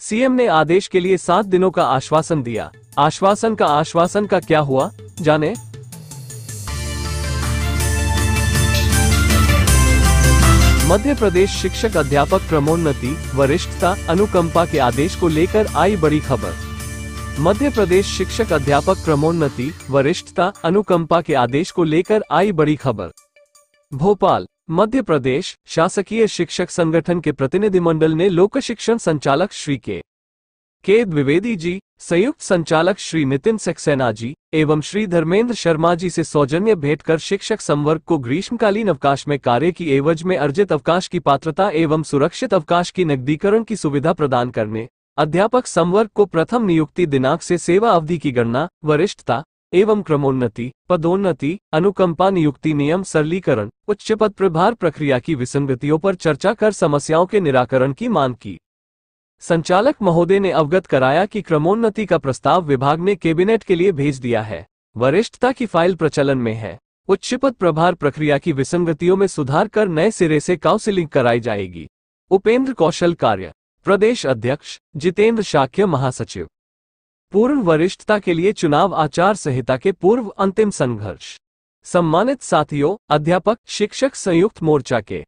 CM ने आदेश के लिए सात दिनों का आश्वासन दिया आश्वासन का आश्वासन का क्या हुआ जाने मध्य प्रदेश शिक्षक अध्यापक प्रमोन्नति वरिष्ठता अनुकंपा के आदेश को लेकर आई बड़ी खबर मध्य प्रदेश शिक्षक अध्यापक प्रमोन्नति वरिष्ठता अनुकंपा के आदेश को लेकर आई बड़ी खबर भोपाल मध्य प्रदेश शासकीय शिक्षक संगठन के प्रतिनिधिमंडल ने लोक शिक्षण संचालक श्री के के द्विवेदी जी संयुक्त संचालक श्री नितिन सक्सेना जी एवं श्री धर्मेंद्र शर्मा जी से सौजन्य भेंट कर शिक्षक संवर्ग को ग्रीष्मकालीन अवकाश में कार्य की एवज में अर्जित अवकाश की पात्रता एवं सुरक्षित अवकाश की नकदीकरण की सुविधा प्रदान करने अध्यापक संवर्ग को प्रथम नियुक्ति दिनांक से सेवा अवधि की गणना वरिष्ठता एवं क्रमोन्नति पदोन्नति अनुकंपा नियुक्ति नियम सरलीकरण उच्च पद प्रभार प्रक्रिया की विसंगतियों पर चर्चा कर समस्याओं के निराकरण की मांग की संचालक महोदय ने अवगत कराया कि क्रमोन्नति का प्रस्ताव विभाग ने कैबिनेट के लिए भेज दिया है वरिष्ठता की फाइल प्रचलन में है उच्च पद प्रभार प्रक्रिया की विसंगतियों में सुधार कर नए सिरे से काउंसिलिंग कराई जाएगी उपेंद्र कौशल कार्य प्रदेश अध्यक्ष जितेंद्र शाक्य महासचिव पूर्ण वरिष्ठता के लिए चुनाव आचार संहिता के पूर्व अंतिम संघर्ष सम्मानित साथियों अध्यापक शिक्षक संयुक्त मोर्चा के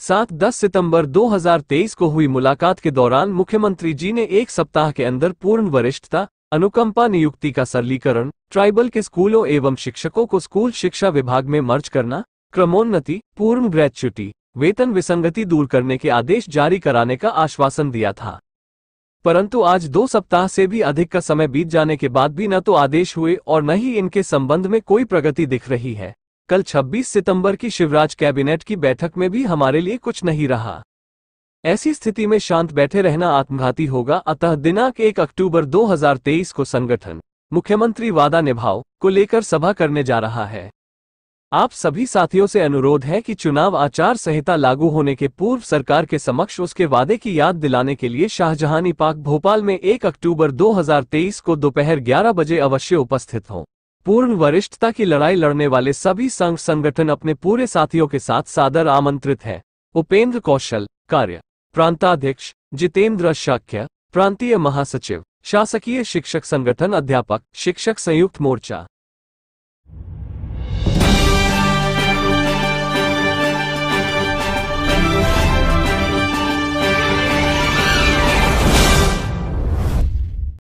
साथ दस सितंबर 2023 को हुई मुलाकात के दौरान मुख्यमंत्री जी ने एक सप्ताह के अंदर पूर्ण वरिष्ठता अनुकंपा नियुक्ति का सरलीकरण ट्राइबल के स्कूलों एवं शिक्षकों को स्कूल शिक्षा विभाग में मर्ज करना क्रमोन्नति पूर्ण ग्रेचुटी वेतन विसंगति दूर करने के आदेश जारी कराने का आश्वासन दिया था परंतु आज दो सप्ताह से भी अधिक का समय बीत जाने के बाद भी न तो आदेश हुए और न ही इनके संबंध में कोई प्रगति दिख रही है कल 26 सितंबर की शिवराज कैबिनेट की बैठक में भी हमारे लिए कुछ नहीं रहा ऐसी स्थिति में शांत बैठे रहना आत्मघाती होगा अतः दिनांक एक अक्टूबर 2023 को संगठन मुख्यमंत्री वादा निभाव को लेकर सभा करने जा रहा है आप सभी साथियों से अनुरोध है कि चुनाव आचार संहिता लागू होने के पूर्व सरकार के समक्ष उसके वादे की याद दिलाने के लिए शाहजहानी पार्क भोपाल में 1 अक्टूबर 2023 को दोपहर 11 बजे अवश्य उपस्थित हों पूर्ण वरिष्ठता की लड़ाई लड़ने वाले सभी संघ संगठन अपने पूरे साथियों के साथ सादर आमंत्रित हैं उपेंद्र कौशल कार्य प्रांताध्यक्ष जितेंद्र शाक्य प्रांतीय महासचिव शासकीय शिक्षक संगठन अध्यापक शिक्षक संयुक्त मोर्चा